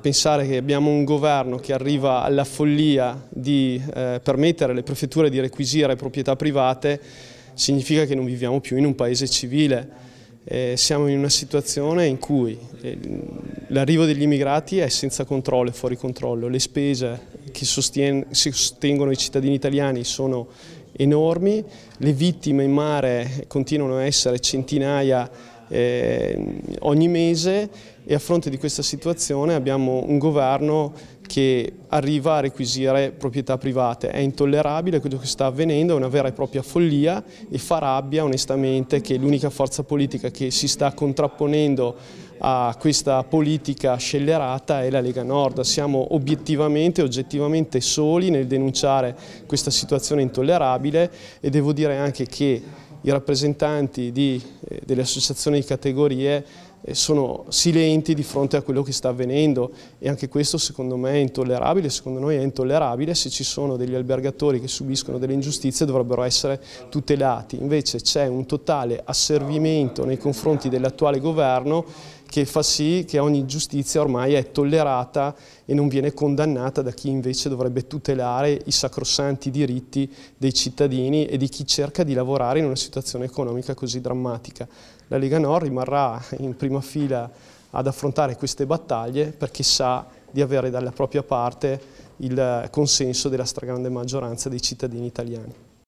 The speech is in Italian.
Pensare che abbiamo un governo che arriva alla follia di eh, permettere alle prefetture di requisire proprietà private significa che non viviamo più in un paese civile. Eh, siamo in una situazione in cui eh, l'arrivo degli immigrati è senza controllo, e fuori controllo. Le spese che sostengono i cittadini italiani sono enormi, le vittime in mare continuano a essere centinaia eh, ogni mese e a fronte di questa situazione abbiamo un governo che arriva a requisire proprietà private. È intollerabile quello che sta avvenendo, è una vera e propria follia e fa rabbia onestamente che l'unica forza politica che si sta contrapponendo a questa politica scellerata è la Lega Nord. Siamo obiettivamente, oggettivamente soli nel denunciare questa situazione intollerabile e devo dire anche che i rappresentanti di, eh, delle associazioni di categorie eh, sono silenti di fronte a quello che sta avvenendo e anche questo secondo me è intollerabile, secondo noi è intollerabile, se ci sono degli albergatori che subiscono delle ingiustizie dovrebbero essere tutelati, invece c'è un totale asservimento nei confronti dell'attuale governo che fa sì che ogni giustizia ormai è tollerata e non viene condannata da chi invece dovrebbe tutelare i sacrosanti diritti dei cittadini e di chi cerca di lavorare in una situazione economica così drammatica. La Lega Nord rimarrà in prima fila ad affrontare queste battaglie perché sa di avere dalla propria parte il consenso della stragrande maggioranza dei cittadini italiani.